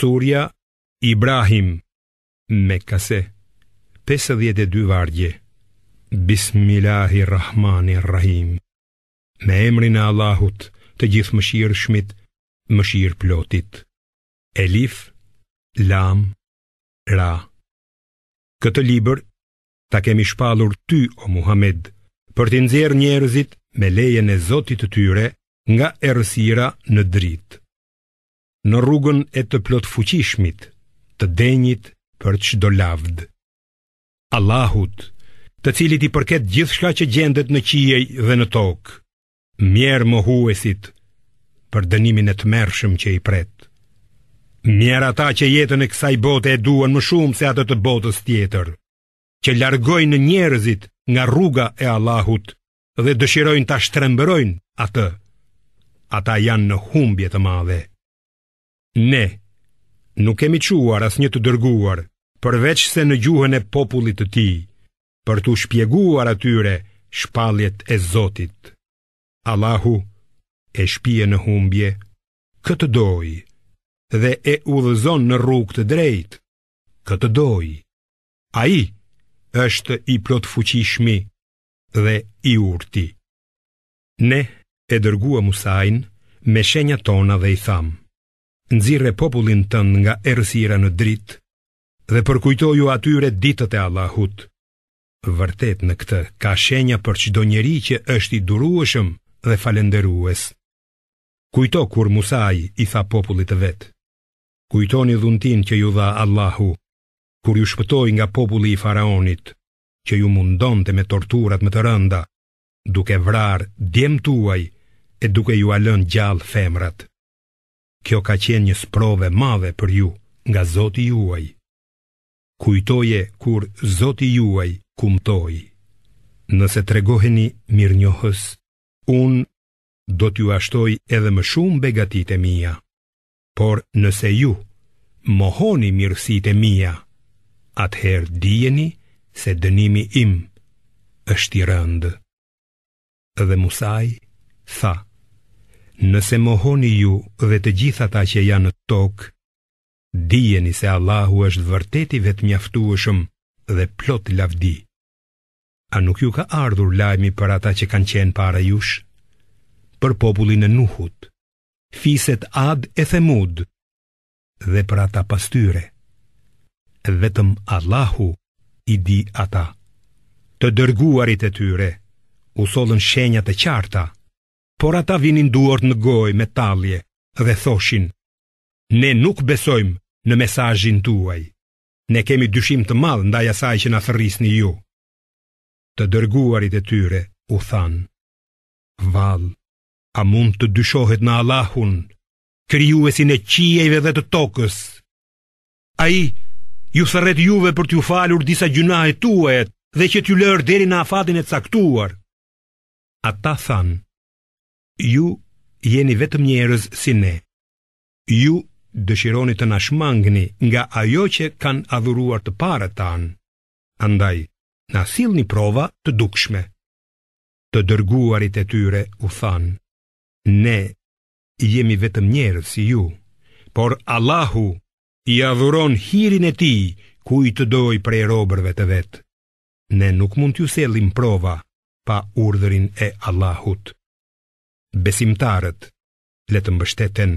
Surja Ibrahim Mekase 52 vargje Bismillahirrahmanirrahim Me emrin e Allahut të gjithë mëshirë shmit, mëshirë plotit Elif, Lam, Ra Këtë liber ta kemi shpalur ty o Muhammed Për të njerëzit me lejen e Zotit të tyre nga erësira në dritë në rrugën e të plot fuqishmit, të denjit për çdo lavd. Allahut, të cilit i përket gjithçka që gjendet në qiej dhe në tokë, mjerë mohuesit për dënimin e të që i pret. Mjerë ata që jetën e kësaj bote e duan më shumë se atë të botës tjetër, që largojnë në njerëzit nga rruga e Allahut dhe dëshirojnë ta shtrembërojnë atë. Ata janë në humbje të madhe. Ne nuk kemi quar as një të dërguar Përveç se në gjuhën e popullit të ti Për të shpjeguar atyre shpaljet e Zotit Allahu e shpje në humbje Këtë doj Dhe e udhëzon në rrug të drejt Këtë doj A i është i plot fuqishmi dhe i urti Ne e dërgua Musain me shenja tona dhe i thamë nxirre popullin tënd nga errësira në dritë dhe përkujtoju atyre ditët e Allahut. Vërtet në këtë ka shenja për çdo njeri që është i durueshëm dhe falendërues. Kujto kur Musa i tha popullit të vet. Kujtoni dhuntin që ju dha Allahu kur ju shpëtoi nga populli i faraonit, që ju mundonte me torturat më të rënda, duke vrarë djemtuaj e duke ju alën gjallë femrat. Kjo ka qenë një sprove madhe për ju nga Zoti juaj. Kujtoje kur Zoti juaj kumtoi. Nëse tregoheni mirnjohës, un do t'ju ashtoj edhe më shumë begatitë e mia. Por nëse ju mohoni mirësitë e mia, atëherë dijeni se dënimi im është i rëndë. Dhe Musaj tha, Nëse mohoni ju dhe të gjitha ta që janë në tokë, dijeni se Allahu është vërteti vetë mjaftuëshëm dhe plot lavdi. A nuk ju ka ardhur lajmi për ata që kanë qenë para jush? Për popullin e nuhut, fiset ad e themud, dhe për ata pastyre. Vetëm Allahu i di ata. Të dërguarit e tyre, u shenjat e qarta, por ata vinin duart në gojë me tallje dhe thoshin: Ne nuk besojmë në mesazhin tuaj. Ne kemi dyshim të madh ndaj asaj që na thrrisni ju. Të dërguarit e tyre u than: Vall, a mund të dyshohet në Allahun, krijuesin e qiejve dhe të tokës? Ai ju thret juve për t'ju falur disa gjunahet tuajet dhe që t'ju lërë deri në afadin e caktuar. A ta thanë, ju jeni vetëm njerëz si ne. Ju dëshironi të na shmangni nga ajo që kanë adhuruar të parët tan. Andaj, na sillni prova të dukshme. Të dërguarit e tyre u than: Ne jemi vetëm njerëz si ju, por Allahu i adhuron hirin e tij kujt të doj prej robërve të vet. Ne nuk mund t'ju sjellim prova pa urdhërin e Allahut besimtarët le të mbështeten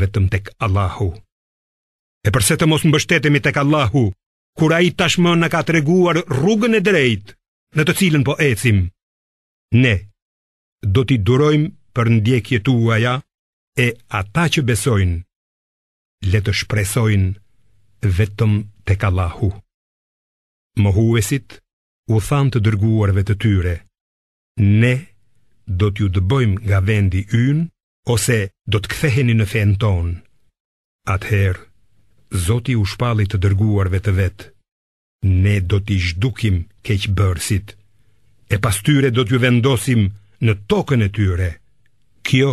vetëm tek Allahu. E përse të mos mbështetemi tek Allahu, kur ai tashmë na ka treguar rrugën e drejtë në të cilën po ecim. Ne do t'i durojmë për ndjekje uaja e ata që besojnë le të shpresojnë vetëm tek Allahu. Mohuesit u than të dërguarve të tyre: Ne do t'ju dëbojmë nga vendi ynë ose do të ktheheni në fen ton. Ather Zoti u shpalli të dërguarve të vet. Ne do t'i zhdukim keqbërësit e pas tyre do t'ju vendosim në tokën e tyre. Kjo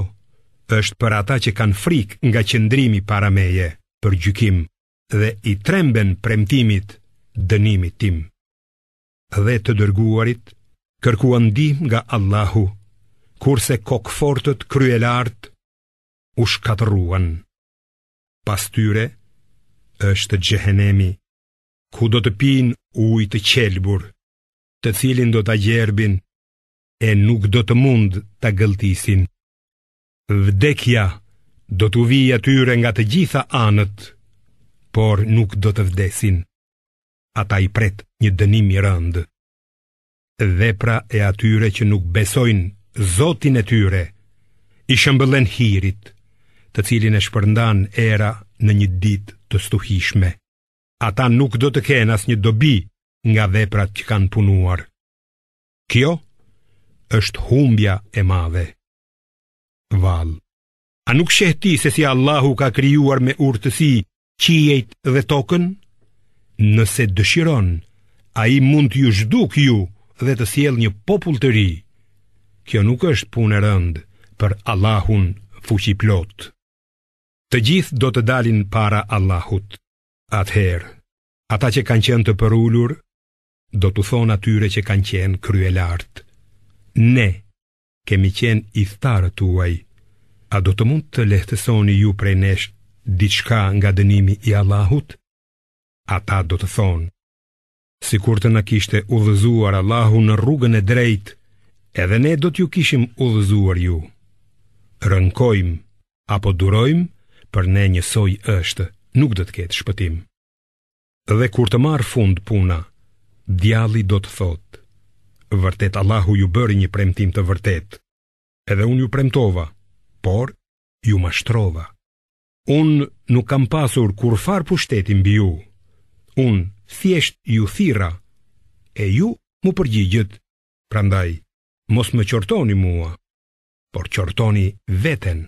është për ata që kanë frik nga qëndrimi para meje për gjykim dhe i tremben premtimit dënimit tim. Dhe të dërguarit kërkuan ndihmë nga Allahu kurse kokfortët kryelart u shkatruan. Pas tyre është gjehenemi, ku do të pin uj të qelbur, të cilin do të gjerbin, e nuk do të mund të gëltisin. Vdekja do të vijë atyre nga të gjitha anët, por nuk do të vdesin. Ata i pret një dënim i rëndë. Vepra e atyre që nuk besojnë Zotin e tyre I shëmbëllen hirit Të cilin e shpërndan era në një dit të stuhishme Ata nuk do të kenë as një dobi nga veprat që kanë punuar Kjo është humbja e madhe Val A nuk shëhti se si Allahu ka kryuar me urtësi qijet dhe tokën? Nëse dëshiron, a i mund t'ju zhduk ju dhe të siel një popull të ri kjo nuk është punë rënd për Allahun fuqi plot. Të gjithë do të dalin para Allahut. Atëherë, ata që kanë qenë të përulur, do të thonë atyre që kanë qenë kryelart. Ne kemi qenë i thtarë tuaj, a do të mund të lehtësoni ju prej nesh diçka nga dënimi i Allahut? Ata do të thonë, si kur të në kishte u dhëzuar Allahu në rrugën e drejtë, Edhe ne do t'ju kishim udhëzuar ju. Rënkojm apo durojm, për ne një soi është, nuk do të ketë shpëtim. Dhe kur të marr fund puna, djalli do të thotë: Vërtet Allahu ju bëri një premtim të vërtetë. Edhe unë ju premtova, por ju mashtrova. Unë nuk kam pasur kur farë pushtetin mbi ju. Unë thjesht ju thira, e ju mu përgjigjët, prandaj mos më qortoni mua, por qortoni veten.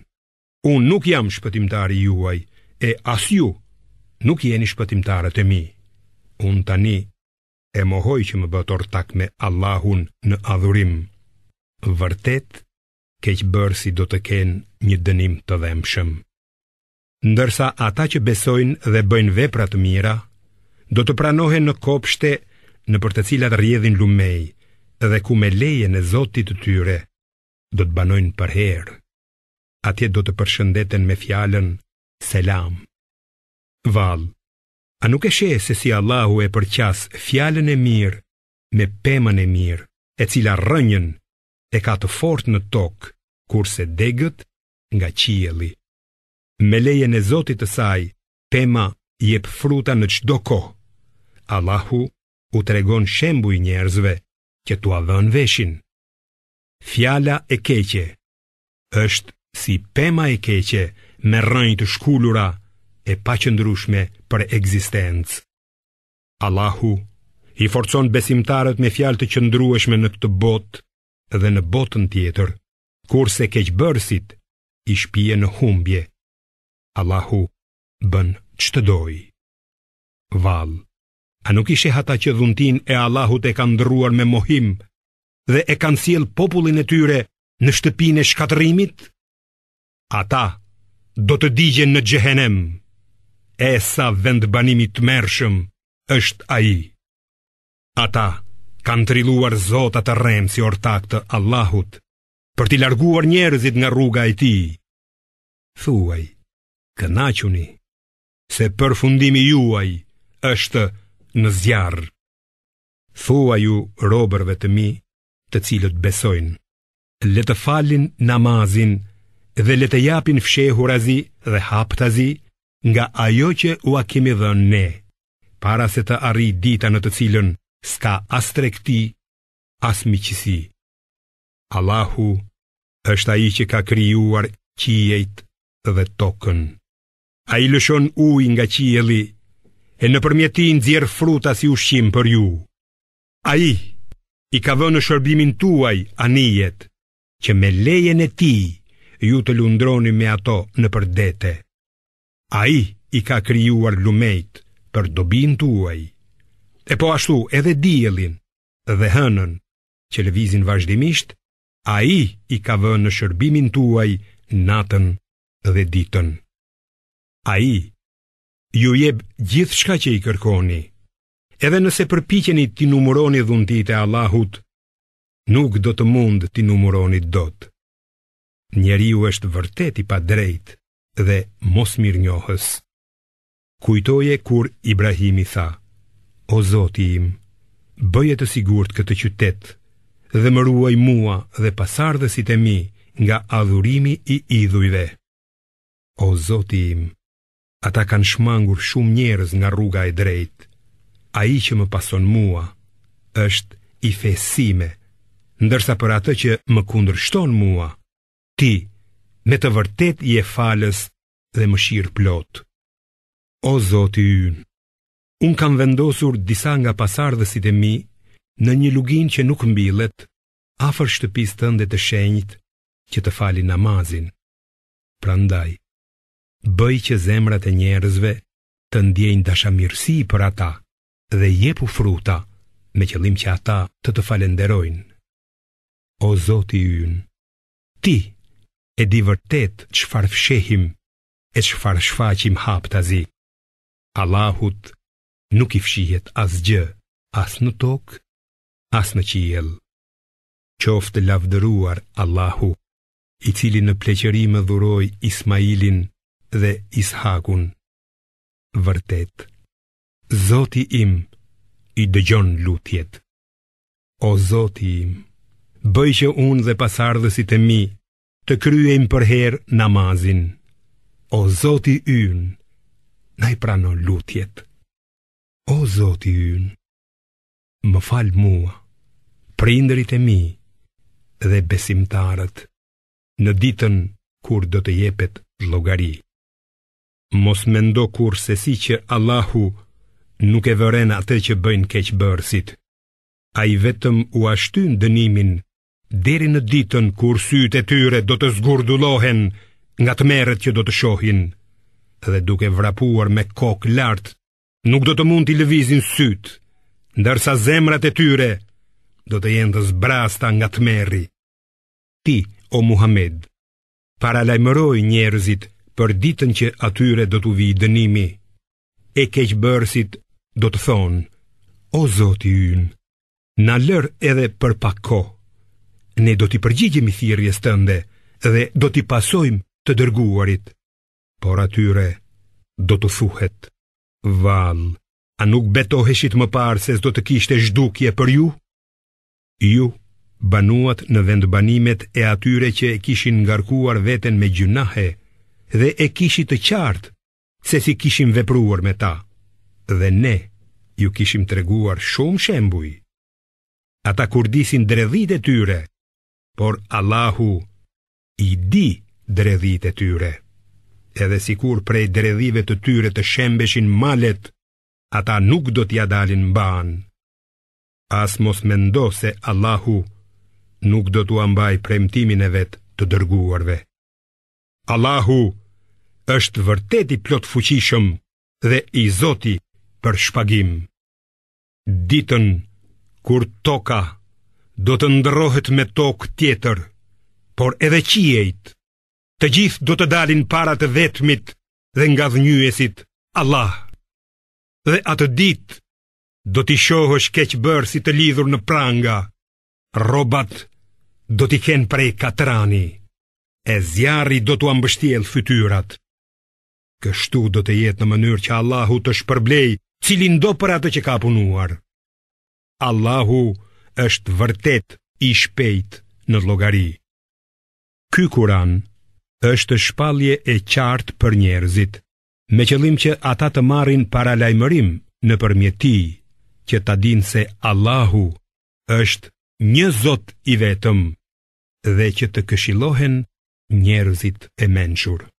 Unë nuk jam shpëtimtari juaj, e as ju nuk jeni shpëtimtarët e mi. Unë tani e mohoj që më bëtor tak me Allahun në adhurim. Vërtet, keq bërë si do të kenë një dënim të dhemshëm. Ndërsa ata që besojnë dhe bëjnë vepra të mira, do të pranohen në kopshte në për të cilat rjedhin lumej, dhe ku me lejen e Zotit të tyre do të banojnë për herë. Atje do të përshëndeten me fjalën selam. Vall, a nuk e sheh se si Allahu e përqas fjalën e mirë me pemën e mirë, e cila rënjën e ka të fortë në tokë, kurse degët nga qielli. Me lejen e Zotit të saj, pema jep fruta në çdo kohë. Allahu u tregon shembuj njerëzve që tua dhën veshin. Fjala e keqe është si pema e keqe me rënjë të shkullura e pa qëndrushme për egzistencë. Allahu i forcon besimtarët me fjalë të qëndrueshme në këtë botë dhe në botën tjetër, kurse keqbërësit i shpije në humbje. Allahu bën çdo doj. Vallë A nuk ishe hata që dhuntin e Allahut e kanë dëruar me mohim dhe e kanë siel popullin e tyre në shtëpin e shkatërimit? Ata do të digjen në gjehenem, e sa vend banimit të mershëm është aji. Ata kanë triluar zotat të remë si ortak të Allahut për t'i larguar njerëzit nga rruga e ti. Thuaj, kënachuni, se përfundimi juaj është të në zjarë. Thua ju robërve të mi të cilët besojnë. Le të falin namazin dhe le të japin fshehurazi dhe haptazi nga ajo që ua kemi dhe ne, para se të arri dita në të cilën s'ka as trekti, as miqësi. Allahu është ai që ka kryuar Qiejt dhe tokën. A i lëshon uj nga qielli e në përmjeti në djerë fruta si ushim për ju. A i, i ka vë në shërbimin tuaj, anijet, që me lejen e ti, ju të lundroni me ato në përdete. A i, i ka kryuar lumejt për dobin tuaj, e po ashtu edhe dielin dhe hënën, që le vizin vazhdimisht, a i, i ka vë në shërbimin tuaj, natën dhe ditën. A i, i ka shërbimin tuaj, natën dhe ditën ju jeb gjithë shka që i kërkoni, edhe nëse përpikjeni ti numuroni dhundit e Allahut, nuk do të mund ti numuroni dot. Njeri ju është vërteti pa drejt dhe mos mirë njohës. Kujtoje kur Ibrahimi tha, o zoti im, bëje të sigurt këtë qytetë, dhe më ruaj mua dhe pasardhësit e mi nga adhurimi i idhujve. O Zoti im, Ata kanë shmangur shumë njerëz nga rruga e drejt A i që më pason mua është i fesime Ndërsa për atë që më kundër shton mua Ti, me të vërtet i e falës dhe më shirë plot O Zoti ynë, Unë kam vendosur disa nga pasardhësit e mi Në një lugin që nuk mbilet Afër shtëpis të ndet të shenjt Që të fali namazin Prandaj bëj që zemrat e njerëzve të ndjejnë dashamirësi për ata dhe jepu fruta me qëllim që ata të të falenderojnë. O Zoti yn, ti e di vërtet çfarë fshehim e çfarë shfaqim haptazi. Allahut nuk i fshihet asgjë, as në tokë, as në qiell. Qoftë lavdëruar Allahu, i cili në pleqëri më dhuroi Ismailin dhe Ishakun vërtet Zoti im i dëgjon lutjet O Zoti im bëj që unë dhe pasardhësit e mi të kryejm për herë namazin O Zoti ynë na i prano lutjet O Zoti ynë më fal mua prindrit e mi dhe besimtarët në ditën kur do të jepet llogari mos me ndo kur se si që Allahu nuk e vëren atë që bëjnë keqë bërësit. A i vetëm u ashtyn dënimin, deri në ditën kur sytë e tyre do të zgurdulohen nga të merët që do të shohin, dhe duke vrapuar me kokë lartë, nuk do të mund t'i lëvizin sytë, ndërsa zemrat e tyre do të jenë të zbrasta nga të meri. Ti, o Muhammed, para njerëzit për ditën që atyre do t'u vi i dënimi. E keq bërësit do të thonë, o zoti ynë, na lër edhe për pak ko. Ne do t'i përgjigjim i thirjes tënde, dhe do t'i pasojmë të dërguarit. Por atyre do t'u thuhet, val, a nuk betoheshit më parë se s'do të kishte zhdukje për ju? Ju banuat në vendbanimet e atyre që e kishin ngarkuar veten me gjynahe, dhe e kishit të qartë se si kishim vepruar me ta dhe ne ju kishim treguar shumë shembuj ata kur disin dredhit e tyre por Allahu i di dredhit e tyre edhe sikur prej dredhive të tyre të shembeshin malet ata nuk do t'ja dalin ban. as mos mendo se Allahu nuk do t'u ambaj premtimin e vet të dërguarve Allahu Allahu është vërtet i plot fuqishëm dhe i Zoti për shpagim. Ditën kur toka do të ndrohet me tokë tjetër, por edhe qiejt, të gjithë do të dalin para të vetmit dhe nga dhënjuesit Allah. Dhe atë ditë do t'i shohësh bërë si të lidhur në pranga, robat do t'i kenë prej katrani, e zjarri do t'u ambështjel fytyrat. Kështu do të jetë në mënyrë që Allahu të shpërblej cilin do për atë që ka punuar. Allahu është vërtet i shpejt në logari. Ky kuran është shpalje e qartë për njerëzit, me qëllim që ata të marin para lajmërim në përmjeti që ta din se Allahu është një zot i vetëm dhe që të këshilohen njerëzit e menëshurë.